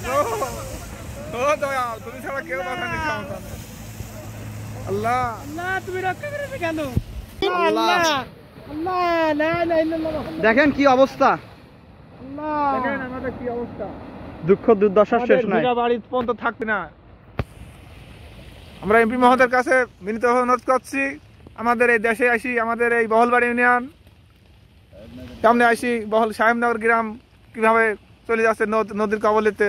দেখেন কি অবস্থা দুঃখ দুর্দশা শেষ নাই বাড়ির পর্যন্ত থাকবে না আমরা এমপি মহোদয়ের কাছে মিনিত অনুরোধ করছি আমাদের এই দেশে আসি আমাদের এই বহলবাড়ি ইউনিয়ন সামনে আসি বহল সাহেবনগর গ্রাম কিভাবে চলে যাচ্ছে নদীর কবলিতে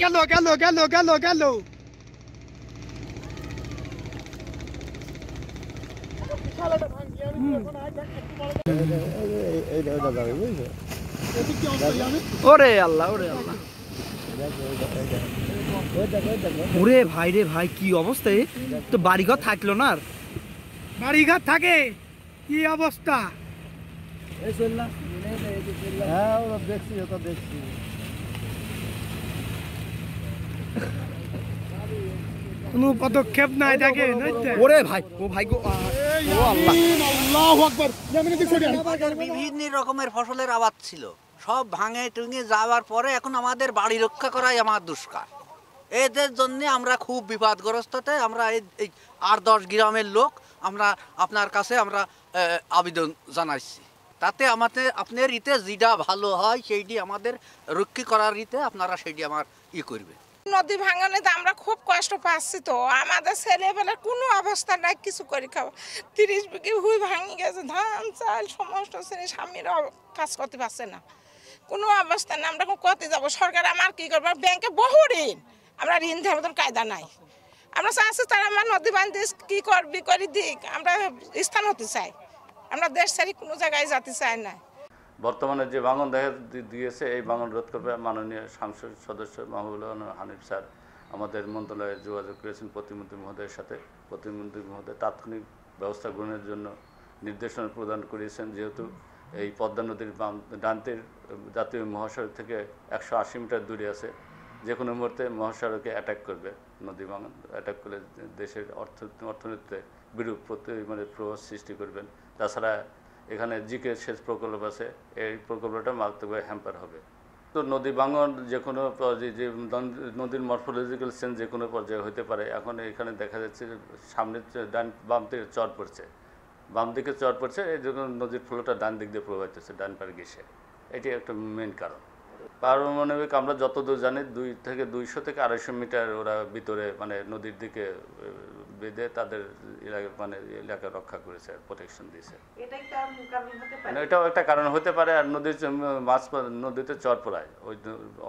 গেল গেল গেল গেল গেল ওরে আল্লাহ ওরে আল্লাহ ওরে ভাই রে ভাই কি অবস্থা তো বাড়িঘর থাকলো না আর বাড়িঘর থাকে কি অবস্থা এই হ্যাঁ, ওরা দেখছি ওটা দেখছি কোনো পদক্ষেপ নাই থাকে ওরে ভাই ও ভাই গো মানে বিভিন্ন রকমের ফসলের আবাদ ছিল সব ভাঙে টুঙে যাওয়ার পরে এখন আমাদের বাড়ি রক্ষা করাই আমার দুষ্কার এদের জন্য আমরা খুব বিবাদগ্রস্ততে আমরা এই আর দশ গ্রামের লোক আমরা আপনার কাছে আমরা আবেদন জানাইছি তাতে আমাদের আপনার ইতে যেটা ভালো হয় সেইটি আমাদের রক্ষী করার ইতে আপনারা সেইটি আমার ই করবে নদী ভাঙানে তো আমরা খুব কষ্ট পাচ্ছি তো আমাদের ছেলেবেলার কোনো অবস্থা নাই কিছু করে খাওয়া তিরিশ বিঘে হুই ভাঙি গেছে ধান চাল সমস্ত শ্রেণী স্বামীরা কাজ করতে পারছে না কোনো অবস্থা না আমরা কতে যাব সরকার আমার কী করবো ব্যাংকে বহু ঋণ আমরা ঋণ দেওয়ার মতন কায়দা নাই আমরা চাচ্ছি তারা আমার নদী বান্ধি কী করবি করি দিক আমরা স্থান হতে চাই আমরা দেশ ছাড়ি কোনো জায়গায় যেতে চাই না বর্তমানে যে বাঙন দেখা দিয়েছে এই বাঙন রোধ করবে মাননীয় সাংসদ সদস্য মাহবুল হানিফ স্যার আমাদের মন্ত্রণালয়ে যোগাযোগ করেছেন প্রতিমন্ত্রী মহোদয়ের সাথে প্রতিমন্ত্রী মহোদয় তাৎক্ষণিক ব্যবস্থা গ্রহণের জন্য নির্দেশনা প্রদান করিয়েছেন যেহেতু এই পদ্মা নদীর বাম ডান্তের জাতীয় মহাসড়ক থেকে একশো আশি মিটার দূরে আছে যে কোনো মুহূর্তে মহাসড়কে অ্যাটাক করবে নদী বাঙন অ্যাটাক করলে দেশের অর্থ অর্থনীতিতে বিরূপ প্রতি মানে প্রভাব সৃষ্টি করবেন তাছাড়া এখানে জিকে সেচ প্রকল্প আছে এই প্রকল্পটা মারাত্মকভাবে হ্যাম্পার হবে তো নদী ভাঙন যে কোনো যে নদীর মরফোলজিক্যাল চেঞ্জ যে কোনো পর্যায়ে হতে পারে এখন এখানে দেখা যাচ্ছে সামনে ডান বাম থেকে চর পড়ছে বাম দিকে চর পড়ছে এই জন্য নদীর ফ্লোটা ডান দিক দিয়ে প্রবাহিত হচ্ছে ডান পার গেসে এটি একটা মেন কারণ পারমাণবিক আমরা যতদূর জানি দুই থেকে দুইশো থেকে আড়াইশো মিটার ওরা ভিতরে মানে নদীর দিকে বেঁধে তাদের এলাকা মানে এলাকা রক্ষা করেছে প্রোটেকশন দিয়েছে মানে এটাও একটা কারণ হতে পারে আর নদীর মাছ নদীতে চর পড়ায় ওই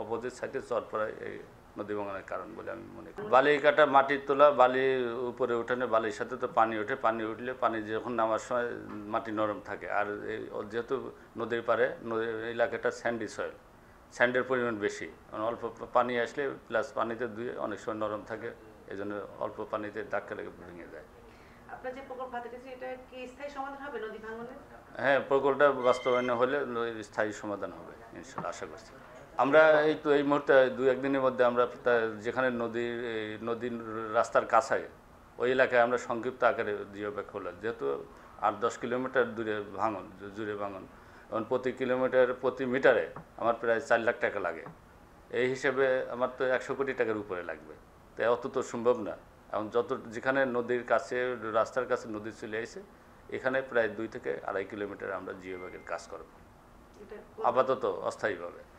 অপোজিট সাইডে চর পড়ায় এই নদী ভাঙনের কারণ বলে আমি মনে করি বালি কাটা মাটির তোলা বালি উপরে উঠানে বালির সাথে তো পানি ওঠে পানি উঠলে পানি যখন নামার সময় মাটি নরম থাকে আর যেহেতু নদীর পারে নদীর এলাকাটা স্যান্ডি সয়েল স্যান্ডের পরিমাণ বেশি অল্প পানি আসলে প্লাস পানিতে ধুয়ে অনেক সময় নরম থাকে এই জন্য অল্প পানিতে ধাক্কা লেগে ভেঙে যায় হ্যাঁ প্রকল্পটা বাস্তবায়ন হলে স্থায়ী সমাধান হবে ইনশাল্লাহ আশা করছি আমরা এই তো এই মুহূর্তে দু একদিনের মধ্যে আমরা যেখানে নদীর নদীর রাস্তার কাছায় ওই এলাকায় আমরা সংক্ষিপ্ত আকারে জিও খোলা যেহেতু আট দশ কিলোমিটার দূরে ভাঙন জুড়ে ভাঙন এবং প্রতি কিলোমিটার প্রতি মিটারে আমার প্রায় চার লাখ টাকা লাগে এই হিসেবে আমার তো একশো কোটি টাকার উপরে লাগবে তাই অত তো সম্ভব না এবং যত যেখানে নদীর কাছে রাস্তার কাছে নদী চলে আসে এখানে প্রায় দুই থেকে আড়াই কিলোমিটার আমরা জিও ব্যাগের কাজ করব আপাতত অস্থায়ীভাবে